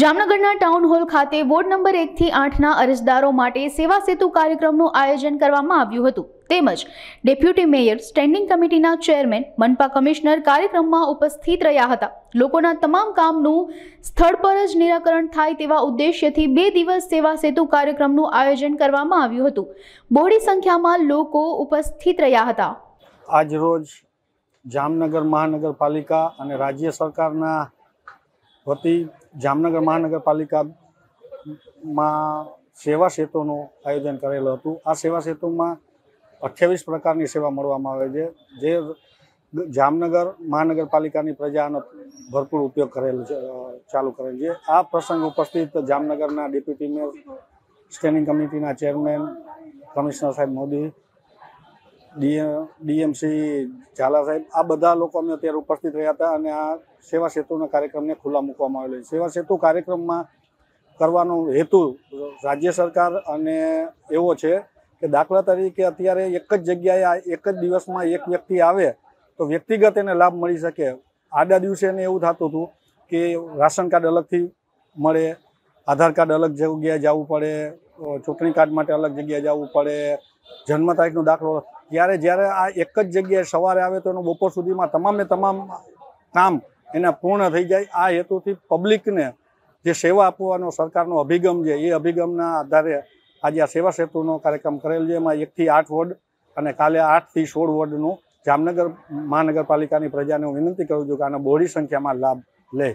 જામનગરના town hall ખાતે ward number એકથી આઠના અરજદારો માટે સેવા સેતુ કાર્યક્રમનું આયોજન કરવામાં આવ્યું હતું તેમજ ડેપ્યુટી મેયર સ્ટેન્ડિંગ કમિટીના ચેરમેન મનપા કમિશનર કાર્યક્રમમાં ઉપસ્થિત રહ્યા હતા લોકોના તમામ કામનું સ્થળ પર જ નિરાકરણ થાય તેવા ઉદ્દેશ્યથી બે દિવસ સેવા સેતુ કાર્યક્રમનું આયોજન કરવામાં આવ્યું હતું બોડી સંખ્યામાં લોકો ઉપસ્થિત રહ્યા હતા આજ રોજ જામનગર મહાનગરપાલિકા અને રાજ્ય સરકારના વતી જામનગર મહાનગરપાલિકામાં સેવા સેતુનું આયોજન કરેલું હતું આ સેવા સેતુમાં અઠ્યાવીસ પ્રકારની સેવા મળવામાં આવે છે જે જામનગર મહાનગરપાલિકાની પ્રજાનો ભરપૂર ઉપયોગ કરેલો ચાલુ કરેલ છે આ પ્રસંગ ઉપસ્થિત જામનગરના ડેપ્યુટી મેયર સ્ટેન્ડિંગ કમિટીના ચેરમેન કમિશનર સાહેબ મોદી ડીએમસી ઝાલા સાહેબ આ બધા લોકો અમે અત્યારે ઉપસ્થિત રહ્યા હતા અને આ સેવા સેતુના કાર્યક્રમને ખુલ્લા મૂકવામાં આવેલો સેવા સેતુ કાર્યક્રમમાં કરવાનો હેતુ રાજ્ય સરકાર અને એવો છે કે દાખલા તરીકે અત્યારે એક જ જગ્યાએ આ એક જ દિવસમાં એક વ્યક્તિ આવે તો વ્યક્તિગત એને લાભ મળી શકે આડા દિવસે એને એવું થતું હતું કે રાશન કાર્ડ અલગથી મળે આધાર કાર્ડ અલગ જગ્યાએ જવું પડે ચૂંટણી કાર્ડ માટે અલગ જગ્યાએ જવું પડે જન્મ તારીખનો દાખલો ત્યારે જ્યારે આ એક જ જગ્યાએ સવારે આવે તો એનો બપોર સુધીમાં તમામે તમામ કામ એના પૂર્ણ થઈ જાય આ હેતુથી પબ્લિકને જે સેવા આપવાનો સરકારનો અભિગમ છે એ અભિગમના આધારે આજે આ સેવા સેતુનો કાર્યક્રમ કરેલ છે એમાં એકથી આઠ વોર્ડ અને કાલે આઠથી સોળ વોર્ડનું જામનગર મહાનગરપાલિકાની પ્રજાને હું વિનંતી કરું છું કે આનો બહોળી સંખ્યામાં લાભ લે